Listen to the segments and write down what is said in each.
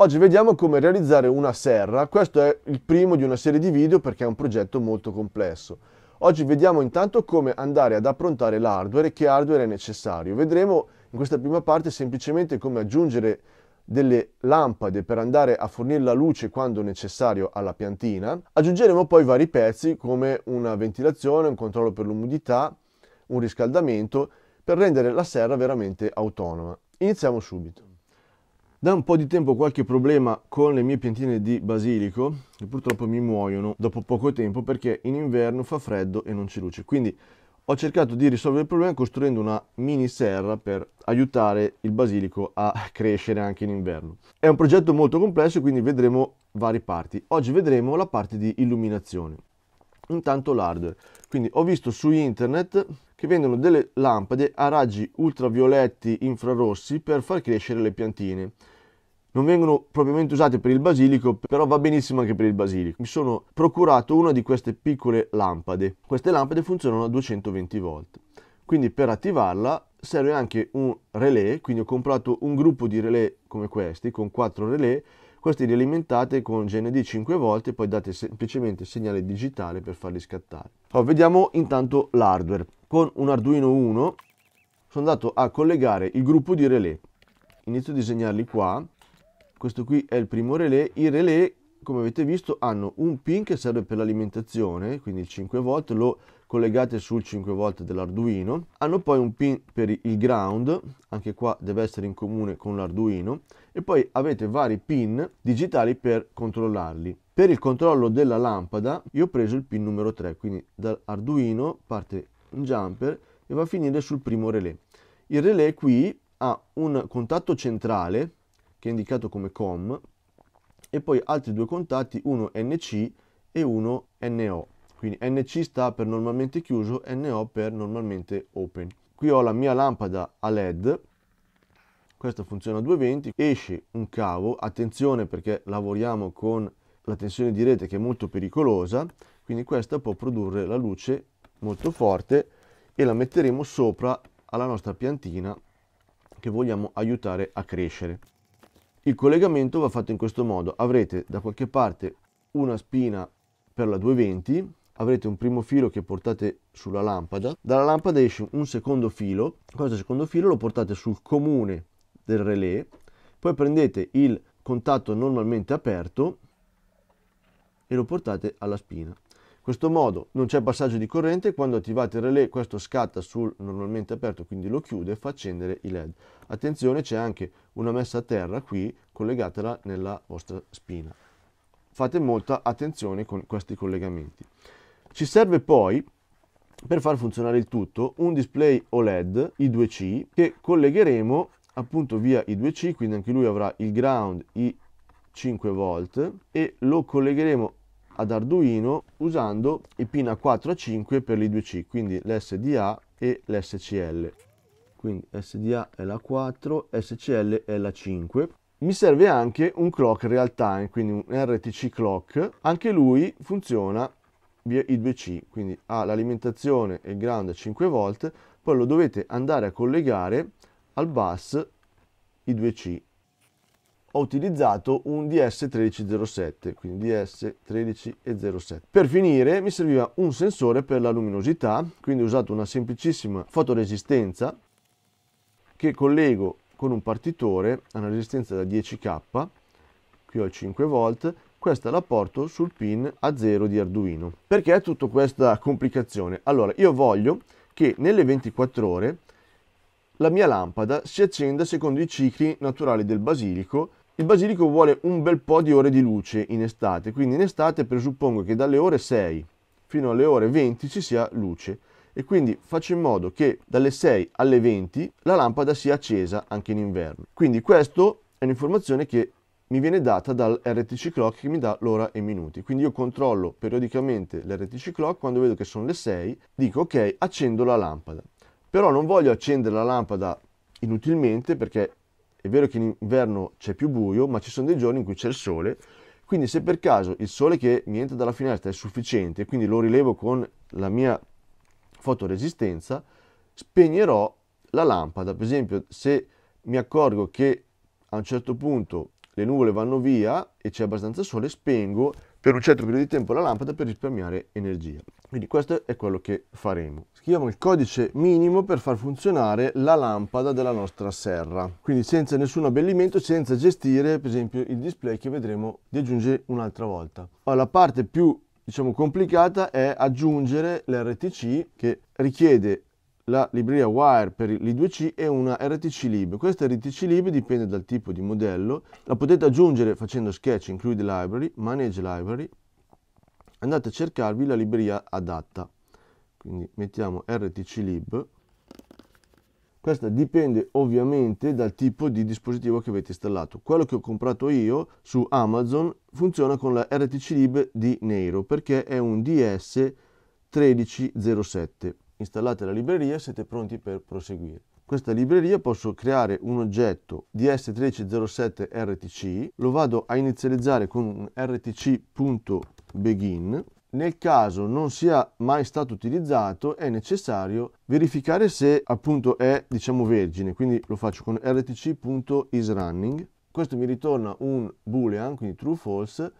Oggi vediamo come realizzare una serra, questo è il primo di una serie di video perché è un progetto molto complesso. Oggi vediamo intanto come andare ad approntare l'hardware e che hardware è necessario. Vedremo in questa prima parte semplicemente come aggiungere delle lampade per andare a fornire la luce quando necessario alla piantina. Aggiungeremo poi vari pezzi come una ventilazione, un controllo per l'umidità, un riscaldamento per rendere la serra veramente autonoma. Iniziamo subito. Da un po' di tempo ho qualche problema con le mie piantine di basilico che purtroppo mi muoiono dopo poco tempo perché in inverno fa freddo e non c'è luce. Quindi ho cercato di risolvere il problema costruendo una mini serra per aiutare il basilico a crescere anche in inverno. È un progetto molto complesso quindi vedremo varie parti. Oggi vedremo la parte di illuminazione. Intanto l'hardware. Quindi ho visto su internet che vendono delle lampade a raggi ultravioletti infrarossi per far crescere le piantine. Non vengono propriamente usate per il basilico, però va benissimo anche per il basilico. Mi sono procurato una di queste piccole lampade. Queste lampade funzionano a 220 volt. Quindi per attivarla serve anche un relè, quindi ho comprato un gruppo di relè come questi, con 4 relè, questi li alimentate con GND 5 volte e poi date semplicemente segnale digitale per farli scattare. Allora, oh, vediamo intanto l'hardware. Con un Arduino 1 sono andato a collegare il gruppo di relè. Inizio a disegnarli qua. Questo qui è il primo relè. I relè, come avete visto, hanno un pin che serve per l'alimentazione, quindi il 5 volt, lo collegate sul 5 volt dell'Arduino. Hanno poi un pin per il ground, anche qua deve essere in comune con l'Arduino e poi avete vari pin digitali per controllarli. Per il controllo della lampada io ho preso il pin numero 3, quindi dall'Arduino parte un jumper e va a finire sul primo relè. Il relè qui ha un contatto centrale che è indicato come COM e poi altri due contatti, uno NC e uno NO. Quindi NC sta per normalmente chiuso, NO per normalmente open. Qui ho la mia lampada a LED questa funziona a 220, esce un cavo, attenzione perché lavoriamo con la tensione di rete che è molto pericolosa, quindi questa può produrre la luce molto forte e la metteremo sopra alla nostra piantina che vogliamo aiutare a crescere. Il collegamento va fatto in questo modo, avrete da qualche parte una spina per la 220, avrete un primo filo che portate sulla lampada, dalla lampada esce un secondo filo, questo secondo filo lo portate sul comune del relè, poi prendete il contatto normalmente aperto e lo portate alla spina. In questo modo non c'è passaggio di corrente, quando attivate il relè questo scatta sul normalmente aperto, quindi lo chiude e fa accendere i led. Attenzione c'è anche una messa a terra qui, collegatela nella vostra spina. Fate molta attenzione con questi collegamenti. Ci serve poi per far funzionare il tutto un display OLED I2C che collegheremo appunto via I2C, quindi anche lui avrà il ground i 5 volt e lo collegheremo ad Arduino usando i pin A4 a 5 per l'I2C, quindi l'SDA e l'SCL. Quindi SDA è la 4, SCL è la 5. Mi serve anche un clock real time, eh, quindi un RTC clock. Anche lui funziona via I2C, quindi ha l'alimentazione e il ground a 5 volt, poi lo dovete andare a collegare al bus i 2C. Ho utilizzato un DS1307, quindi DS1307. Per finire mi serviva un sensore per la luminosità, quindi ho usato una semplicissima fotoresistenza che collego con un partitore a una resistenza da 10K, qui ho 5V, questa la porto sul pin A0 di Arduino. Perché tutta questa complicazione? Allora, io voglio che nelle 24 ore la mia lampada si accende secondo i cicli naturali del basilico. Il basilico vuole un bel po' di ore di luce in estate, quindi in estate presuppongo che dalle ore 6 fino alle ore 20 ci sia luce e quindi faccio in modo che dalle 6 alle 20 la lampada sia accesa anche in inverno. Quindi questa è un'informazione che mi viene data dal RTC clock che mi dà l'ora e i minuti. Quindi io controllo periodicamente l'RTC clock, quando vedo che sono le 6 dico ok, accendo la lampada. Però non voglio accendere la lampada inutilmente perché è vero che in inverno c'è più buio, ma ci sono dei giorni in cui c'è il sole. Quindi se per caso il sole che mi entra dalla finestra è sufficiente, quindi lo rilevo con la mia fotoresistenza, spegnerò la lampada. Per esempio, se mi accorgo che a un certo punto le nuvole vanno via e c'è abbastanza sole, spengo per un certo periodo di tempo la lampada per risparmiare energia. Quindi questo è quello che faremo. Scriviamo il codice minimo per far funzionare la lampada della nostra serra. Quindi senza nessun abbellimento, senza gestire per esempio il display che vedremo di aggiungere un'altra volta. Allora, la parte più diciamo complicata è aggiungere l'RTC che richiede la libreria Wire per l'I2C e una RTC Lib. Questa RTC Lib dipende dal tipo di modello, la potete aggiungere facendo sketch include library, manage library, andate a cercarvi la libreria adatta. Quindi mettiamo RTC Lib. Questa dipende ovviamente dal tipo di dispositivo che avete installato. Quello che ho comprato io su Amazon funziona con la RTC Lib di Nero perché è un DS1307 installate la libreria e siete pronti per proseguire. Questa libreria posso creare un oggetto ds1307rtc, lo vado a inizializzare con un rtc.begin. Nel caso non sia mai stato utilizzato è necessario verificare se appunto è diciamo vergine, quindi lo faccio con rtc.isRunning. Questo mi ritorna un boolean, quindi true false,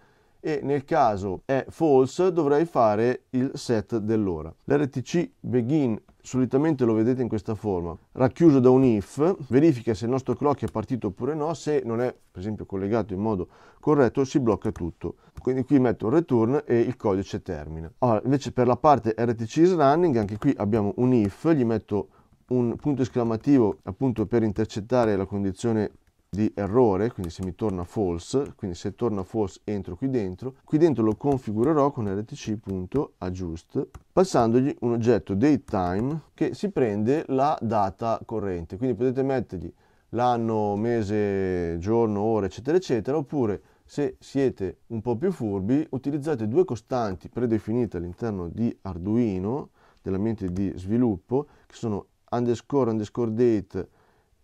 e nel caso è false dovrei fare il set dell'ora. L'RTC begin solitamente lo vedete in questa forma, racchiuso da un if, verifica se il nostro clock è partito oppure no, se non è per esempio collegato in modo corretto si blocca tutto. Quindi qui metto un return e il codice termina. Ora invece per la parte RTC is running, anche qui abbiamo un if, gli metto un punto esclamativo appunto per intercettare la condizione di errore, quindi se mi torna false, quindi se torna false entro qui dentro, qui dentro lo configurerò con rtc.ajust passandogli un oggetto datetime che si prende la data corrente, quindi potete mettergli l'anno, mese, giorno, ora eccetera eccetera oppure se siete un po' più furbi utilizzate due costanti predefinite all'interno di Arduino dell'ambiente di sviluppo che sono underscore underscore date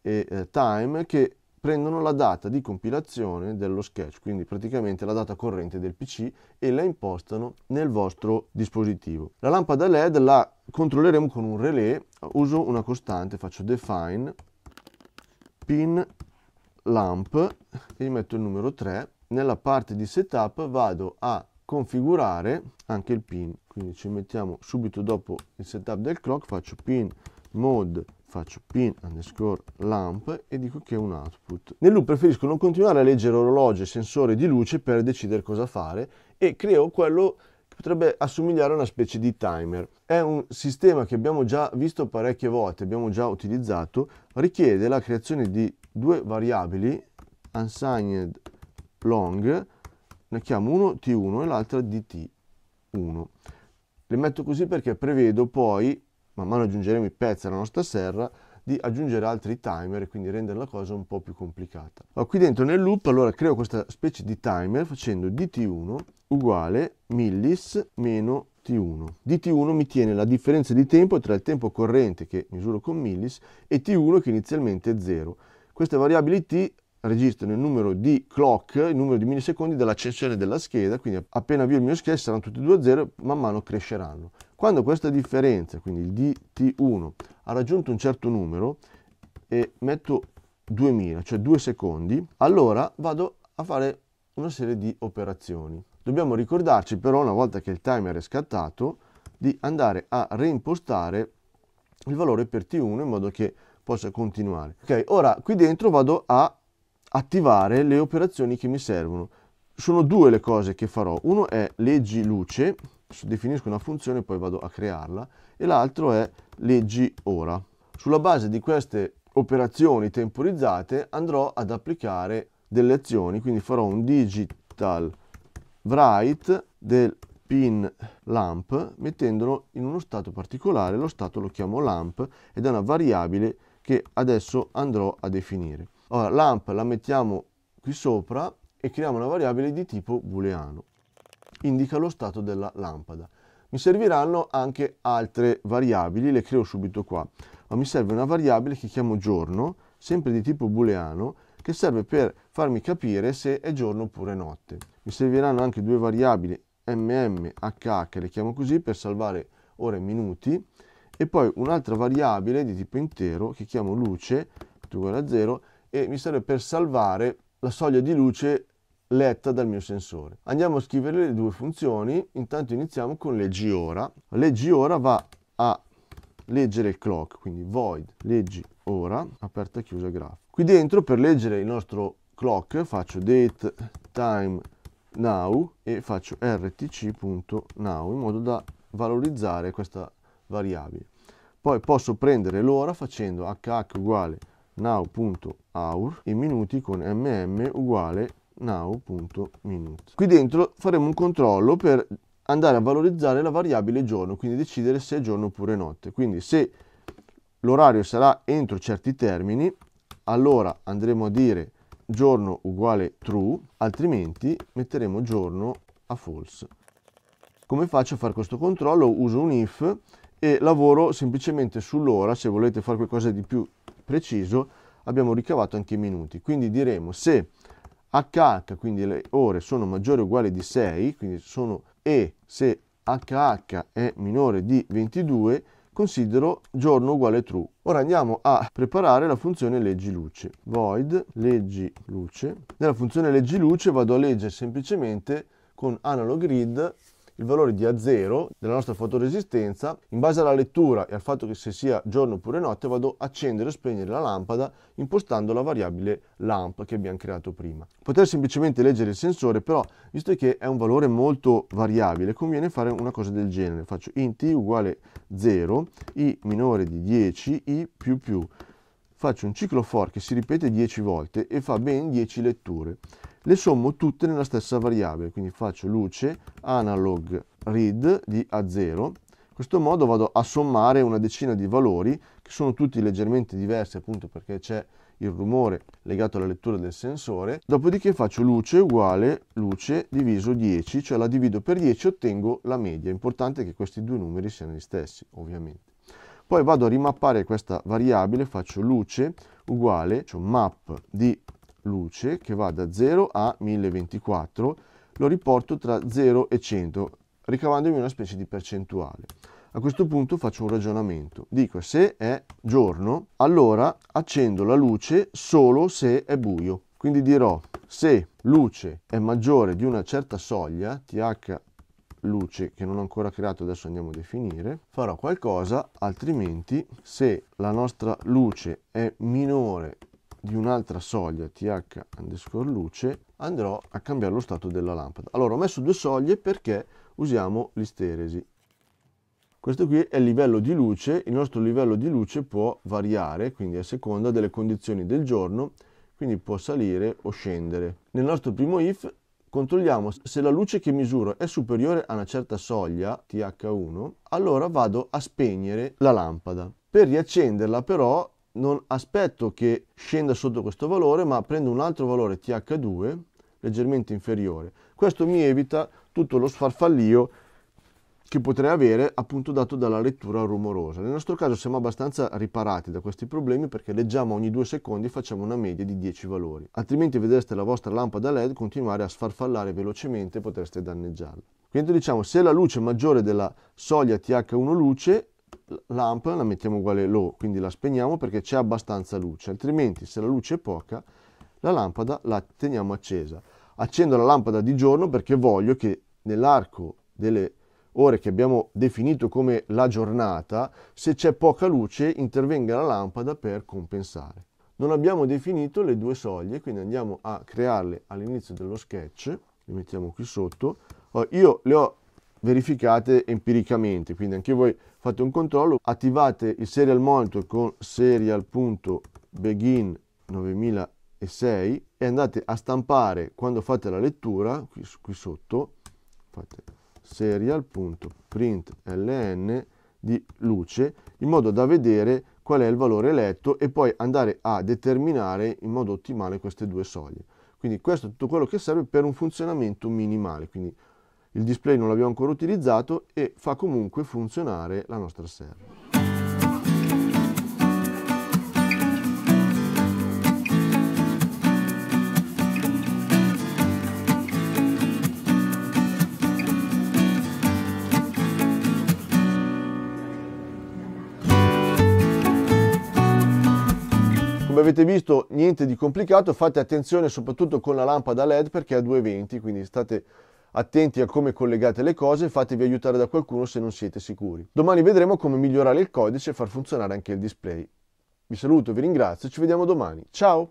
e eh, time che prendono la data di compilazione dello sketch, quindi praticamente la data corrente del PC e la impostano nel vostro dispositivo. La lampada LED la controlleremo con un relay, uso una costante, faccio define pin lamp e metto il numero 3. Nella parte di setup vado a configurare anche il pin, quindi ci mettiamo subito dopo il setup del clock, faccio pin mode faccio pin underscore lamp e dico che è un output. Nel loop preferisco non continuare a leggere orologio e sensore di luce per decidere cosa fare e creo quello che potrebbe assomigliare a una specie di timer. È un sistema che abbiamo già visto parecchie volte, abbiamo già utilizzato, richiede la creazione di due variabili unsigned long, ne chiamo uno t1 e l'altra dt1. Le metto così perché prevedo poi man mano aggiungeremo i pezzi alla nostra serra, di aggiungere altri timer e quindi rendere la cosa un po' più complicata. Allora, qui dentro nel loop allora creo questa specie di timer facendo dt1 uguale millis meno t1. dt1 mi tiene la differenza di tempo tra il tempo corrente che misuro con millis e t1 che inizialmente è 0. Queste variabili t registrano il numero di clock, il numero di millisecondi dell'accensione della scheda, quindi appena avvio il mio scheda saranno tutti e due a 0, man mano cresceranno. Quando questa differenza, quindi il dt1, ha raggiunto un certo numero e metto 2000, cioè 2 secondi, allora vado a fare una serie di operazioni. Dobbiamo ricordarci però, una volta che il timer è scattato, di andare a reimpostare il valore per T1 in modo che possa continuare. Ok, ora qui dentro vado a attivare le operazioni che mi servono. Sono due le cose che farò. Uno è leggi luce, definisco una funzione, poi vado a crearla, e l'altro è leggi ora. Sulla base di queste operazioni temporizzate andrò ad applicare delle azioni, quindi farò un digital write del pin lamp mettendolo in uno stato particolare, lo stato lo chiamo lamp ed è una variabile che adesso andrò a definire. Ora lamp la mettiamo qui sopra e creiamo una variabile di tipo booleano indica lo stato della lampada. Mi serviranno anche altre variabili, le creo subito qua, ma mi serve una variabile che chiamo giorno, sempre di tipo booleano, che serve per farmi capire se è giorno oppure notte. Mi serviranno anche due variabili mmhh, le chiamo così, per salvare ore e minuti, e poi un'altra variabile di tipo intero che chiamo luce, uguale a 0, e mi serve per salvare la soglia di luce letta dal mio sensore. Andiamo a scrivere le due funzioni, intanto iniziamo con leggi ora. Leggi ora va a leggere il clock, quindi void leggi ora, aperta e chiusa graph. Qui dentro per leggere il nostro clock faccio date time now e faccio rtc.now in modo da valorizzare questa variabile. Poi posso prendere l'ora facendo hh uguale now.hour, e minuti con mm uguale now.minute. Qui dentro faremo un controllo per andare a valorizzare la variabile giorno, quindi decidere se è giorno oppure notte. Quindi se l'orario sarà entro certi termini, allora andremo a dire giorno uguale true, altrimenti metteremo giorno a false. Come faccio a fare questo controllo? Uso un if e lavoro semplicemente sull'ora, se volete fare qualcosa di più preciso abbiamo ricavato anche i minuti. Quindi diremo se HH, quindi le ore sono maggiori o uguali di 6, quindi sono E se HH è minore di 22, considero giorno uguale true. Ora andiamo a preparare la funzione leggi luce. Void leggi luce. Nella funzione leggi luce vado a leggere semplicemente con analog read il valore di A0 della nostra fotoresistenza, in base alla lettura e al fatto che se sia giorno oppure notte vado a accendere e spegnere la lampada impostando la variabile lamp che abbiamo creato prima. Poter semplicemente leggere il sensore però, visto che è un valore molto variabile, conviene fare una cosa del genere. Faccio int i uguale 0, i minore di 10, i più più. Faccio un ciclo for che si ripete 10 volte e fa ben 10 letture le sommo tutte nella stessa variabile, quindi faccio luce analog read di A0, in questo modo vado a sommare una decina di valori che sono tutti leggermente diversi appunto perché c'è il rumore legato alla lettura del sensore, dopodiché faccio luce uguale luce diviso 10, cioè la divido per 10 e ottengo la media, importante che questi due numeri siano gli stessi ovviamente. Poi vado a rimappare questa variabile, faccio luce uguale, cioè map di luce che va da 0 a 1024, lo riporto tra 0 e 100, ricavandomi una specie di percentuale. A questo punto faccio un ragionamento. Dico se è giorno, allora accendo la luce solo se è buio. Quindi dirò se luce è maggiore di una certa soglia, th luce che non ho ancora creato, adesso andiamo a definire, farò qualcosa, altrimenti se la nostra luce è minore di un'altra soglia th underscore luce andrò a cambiare lo stato della lampada allora ho messo due soglie perché usiamo l'isteresi questo qui è il livello di luce il nostro livello di luce può variare quindi a seconda delle condizioni del giorno quindi può salire o scendere nel nostro primo if controlliamo se la luce che misuro è superiore a una certa soglia th1 allora vado a spegnere la lampada per riaccenderla però non aspetto che scenda sotto questo valore, ma prendo un altro valore TH2 leggermente inferiore. Questo mi evita tutto lo sfarfallio che potrei avere appunto dato dalla lettura rumorosa. Nel nostro caso siamo abbastanza riparati da questi problemi perché leggiamo ogni due secondi e facciamo una media di 10 valori, altrimenti vedreste la vostra lampada LED continuare a sfarfallare velocemente e potreste danneggiarla. Quindi diciamo se la luce è maggiore della soglia TH1 luce lamp la mettiamo uguale low, quindi la spegniamo perché c'è abbastanza luce, altrimenti se la luce è poca la lampada la teniamo accesa. Accendo la lampada di giorno perché voglio che nell'arco delle ore che abbiamo definito come la giornata, se c'è poca luce intervenga la lampada per compensare. Non abbiamo definito le due soglie, quindi andiamo a crearle all'inizio dello sketch, le mettiamo qui sotto. Io le ho verificate empiricamente. Quindi anche voi fate un controllo, attivate il serial monitor con serial.begin 9006 e andate a stampare quando fate la lettura, qui, qui sotto, fate serial.println di luce in modo da vedere qual è il valore letto e poi andare a determinare in modo ottimale queste due soglie. Quindi questo è tutto quello che serve per un funzionamento minimale, quindi il display non l'abbiamo ancora utilizzato e fa comunque funzionare la nostra server. come avete visto niente di complicato fate attenzione soprattutto con la lampada led perché è a 220 quindi state attenti a come collegate le cose e fatevi aiutare da qualcuno se non siete sicuri. Domani vedremo come migliorare il codice e far funzionare anche il display. Vi saluto, vi ringrazio, e ci vediamo domani. Ciao!